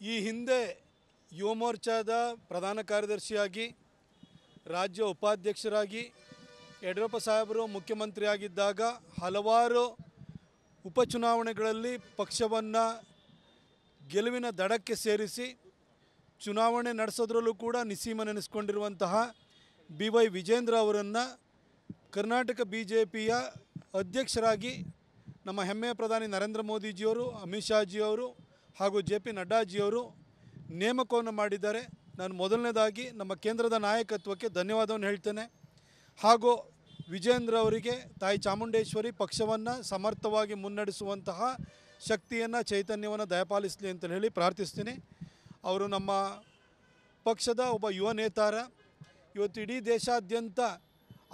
ಈ ಹಿಂದೆ ಯುವ ಮೋರ್ಚಾದ ಪ್ರಧಾನ ಕಾರ್ಯದರ್ಶಿಯಾಗಿ ರಾಜ್ಯ ಉಪಾಧ್ಯಕ್ಷರಾಗಿ ಯಡಿಯೂರಪ್ಪ ಸಾಹೇಬರು ಮುಖ್ಯಮಂತ್ರಿಯಾಗಿದ್ದಾಗ ಹಲವಾರು ಉಪಚುನಾವಣೆಗಳಲ್ಲಿ ಪಕ್ಷವನ್ನು ಗೆಲುವಿನ ದಡಕ್ಕೆ ಸೇರಿಸಿ ಚುನಾವಣೆ ನಡೆಸೋದ್ರಲ್ಲೂ ಕೂಡ ನಿಸೀಮ ನೆನೆಸ್ಕೊಂಡಿರುವಂತಹ ಬಿ ವೈ ವಿಜೇಂದ್ರ ಅವರನ್ನು ಕರ್ನಾಟಕ ಬಿ ಜೆ ಪಿಯ ಅಧ್ಯಕ್ಷರಾಗಿ ನಮ್ಮ ಹೆಮ್ಮೆಯ ಪ್ರಧಾನಿ ನರೇಂದ್ರ ಮೋದಿಜಿಯವರು ಅಮಿತ್ ಶಾಜಿಯವರು ಹಾಗೂ ಜೆ ಪಿ ನಡ್ಡಾಜಿಯವರು ನೇಮಕವನ್ನು ಮಾಡಿದ್ದಾರೆ ನಾನು ಮೊದಲನೇದಾಗಿ ನಮ್ಮ ಕೇಂದ್ರದ ನಾಯಕತ್ವಕ್ಕೆ ಧನ್ಯವಾದವನ್ನು ಹೇಳ್ತೇನೆ ಹಾಗೂ ವಿಜೇಂದ್ರ ಅವರಿಗೆ ತಾಯಿ ಚಾಮುಂಡೇಶ್ವರಿ ಪಕ್ಷವನ್ನು ಸಮರ್ಥವಾಗಿ ಮುನ್ನಡೆಸುವಂತಹ ಶಕ್ತಿಯನ್ನು ಚೈತನ್ಯವನ್ನು ದಯಪಾಲಿಸಲಿ ಅಂತ ಹೇಳಿ ಪ್ರಾರ್ಥಿಸ್ತೀನಿ ಅವರು ನಮ್ಮ ಪಕ್ಷದ ಒಬ್ಬ ಯುವ ನೇತಾರ ಇವತ್ತು ಇಡೀ ದೇಶಾದ್ಯಂತ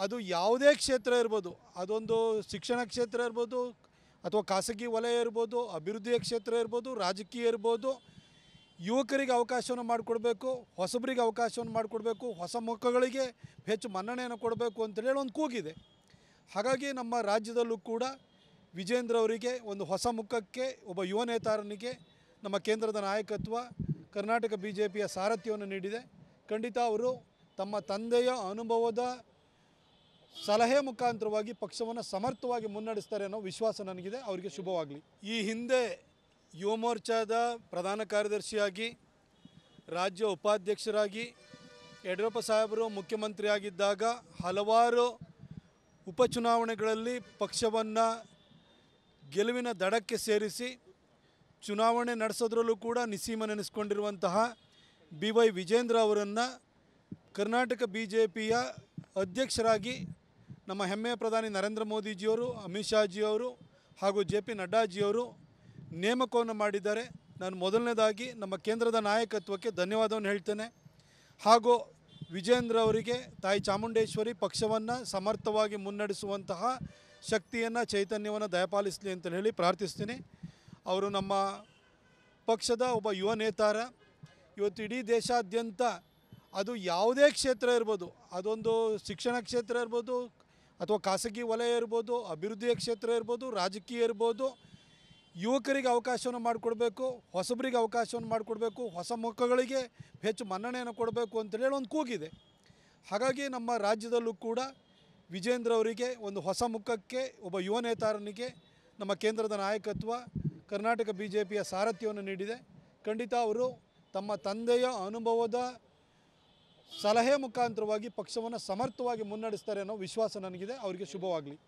ಅದು ಯಾವುದೇ ಕ್ಷೇತ್ರ ಇರ್ಬೋದು ಅದೊಂದು ಶಿಕ್ಷಣ ಕ್ಷೇತ್ರ ಇರ್ಬೋದು ಅಥವಾ ಖಾಸಗಿ ವಲಯ ಇರ್ಬೋದು ಅಭಿವೃದ್ಧಿಯ ಕ್ಷೇತ್ರ ಇರ್ಬೋದು ರಾಜಕೀಯ ಇರ್ಬೋದು ಯುವಕರಿಗೆ ಅವಕಾಶವನ್ನು ಮಾಡಿಕೊಡ್ಬೇಕು ಹೊಸಬರಿಗೆ ಅವಕಾಶವನ್ನು ಮಾಡಿಕೊಡ್ಬೇಕು ಹೊಸ ಮುಖಗಳಿಗೆ ಹೆಚ್ಚು ಮನ್ನಣೆಯನ್ನು ಕೊಡಬೇಕು ಅಂತೇಳಿ ಒಂದು ಕೂಗಿದೆ ಹಾಗಾಗಿ ನಮ್ಮ ರಾಜ್ಯದಲ್ಲೂ ಕೂಡ ವಿಜೇಂದ್ರ ಅವರಿಗೆ ಒಂದು ಹೊಸ ಮುಖಕ್ಕೆ ಒಬ್ಬ ಯುವ ನೇತಾರನಿಗೆ ನಮ್ಮ ಕೇಂದ್ರದ ನಾಯಕತ್ವ ಕರ್ನಾಟಕ ಬಿ ಜೆ ಪಿಯ ಸಾರಥ್ಯವನ್ನು ನೀಡಿದೆ ಖಂಡಿತ ಅವರು ತಮ್ಮ ತಂದೆಯ ಅನುಭವದ ಸಲಹೆ ಮುಖಾಂತರವಾಗಿ ಪಕ್ಷವನ್ನು ಸಮರ್ಥವಾಗಿ ಮುನ್ನಡೆಸ್ತಾರೆ ಅನ್ನೋ ವಿಶ್ವಾಸ ನನಗಿದೆ ಅವರಿಗೆ ಶುಭವಾಗಲಿ ಈ ಹಿಂದೆ ಯುವ ಮೋರ್ಚಾದ ಪ್ರಧಾನ ಕಾರ್ಯದರ್ಶಿಯಾಗಿ ರಾಜ್ಯ ಉಪಾಧ್ಯಕ್ಷರಾಗಿ ಯಡಿಯೂರಪ್ಪ ಸಾಹೇಬರು ಮುಖ್ಯಮಂತ್ರಿಯಾಗಿದ್ದಾಗ ಹಲವಾರು ಉಪಚುನಾವಣೆಗಳಲ್ಲಿ ಪಕ್ಷವನ್ನು ಗೆಲುವಿನ ದಡಕ್ಕೆ ಸೇರಿಸಿ ಚುನಾವಣೆ ನಡೆಸೋದ್ರಲ್ಲೂ ಕೂಡ ನಿಸೀಮ ನೆನೆಸ್ಕೊಂಡಿರುವಂತಹ ಬಿ ವೈ ವಿಜೇಂದ್ರ ಅವರನ್ನು ಕರ್ನಾಟಕ ಬಿ ಜೆ ಪಿಯ ಅಧ್ಯಕ್ಷರಾಗಿ ನಮ್ಮ ಹೆಮ್ಮೆಯ ಪ್ರಧಾನಿ ನರೇಂದ್ರ ಮೋದಿಜಿಯವರು ಅಮಿತ್ ಶಾಜಿಯವರು ಹಾಗೂ ಜೆ ಪಿ ನಡ್ಡಾಜಿಯವರು ನೇಮಕವನ್ನು ಮಾಡಿದ್ದಾರೆ ನಾನು ಮೊದಲನೇದಾಗಿ ನಮ್ಮ ಕೇಂದ್ರದ ನಾಯಕತ್ವಕ್ಕೆ ಧನ್ಯವಾದವನ್ನು ಹೇಳ್ತೇನೆ ಹಾಗೂ ವಿಜೇಂದ್ರ ಅವರಿಗೆ ತಾಯಿ ಚಾಮುಂಡೇಶ್ವರಿ ಪಕ್ಷವನ್ನು ಸಮರ್ಥವಾಗಿ ಮುನ್ನಡೆಸುವಂತಹ ಶಕ್ತಿಯನ್ನು ಚೈತನ್ಯವನ್ನು ದಯಪಾಲಿಸಲಿ ಅಂತ ಹೇಳಿ ಪ್ರಾರ್ಥಿಸ್ತೀನಿ ಅವರು ನಮ್ಮ ಪಕ್ಷದ ಒಬ್ಬ ಯುವ ನೇತಾರ ಇವತ್ತು ಇಡೀ ದೇಶಾದ್ಯಂತ ಅದು ಯಾವುದೇ ಕ್ಷೇತ್ರ ಇರ್ಬೋದು ಅದೊಂದು ಶಿಕ್ಷಣ ಕ್ಷೇತ್ರ ಇರ್ಬೋದು ಅಥವಾ ಖಾಸಗಿ ವಲಯ ಇರ್ಬೋದು ಅಭಿವೃದ್ಧಿಯ ಕ್ಷೇತ್ರ ಇರ್ಬೋದು ರಾಜಕೀಯ ಇರ್ಬೋದು ಯುವಕರಿಗೆ ಅವಕಾಶವನ್ನು ಮಾಡಿಕೊಡ್ಬೇಕು ಹೊಸಬರಿಗೆ ಅವಕಾಶವನ್ನು ಮಾಡಿಕೊಡ್ಬೇಕು ಹೊಸ ಮುಖಗಳಿಗೆ ಹೆಚ್ಚು ಮನ್ನಣೆಯನ್ನು ಕೊಡಬೇಕು ಅಂತೇಳಿ ಒಂದು ಕೂಗಿದೆ ಹಾಗಾಗಿ ನಮ್ಮ ರಾಜ್ಯದಲ್ಲೂ ಕೂಡ ವಿಜೇಂದ್ರ ಅವರಿಗೆ ಒಂದು ಹೊಸ ಮುಖಕ್ಕೆ ಒಬ್ಬ ಯುವ ನೇತಾರನಿಗೆ ನಮ್ಮ ಕೇಂದ್ರದ ನಾಯಕತ್ವ ಕರ್ನಾಟಕ ಬಿ ಜೆ ಪಿಯ ಸಾರಥ್ಯವನ್ನು ನೀಡಿದೆ ಖಂಡಿತ ಅವರು ತಮ್ಮ ತಂದೆಯ ಅನುಭವದ ಸಲಹೆ ಮುಖಾಂತರವಾಗಿ ಪಕ್ಷವನ್ನು ಸಮರ್ಥವಾಗಿ ಮುನ್ನಡೆಸ್ತಾರೆ ಅನ್ನೋ ವಿಶ್ವಾಸ ನನಗಿದೆ ಅವರಿಗೆ ಶುಭವಾಗಲಿ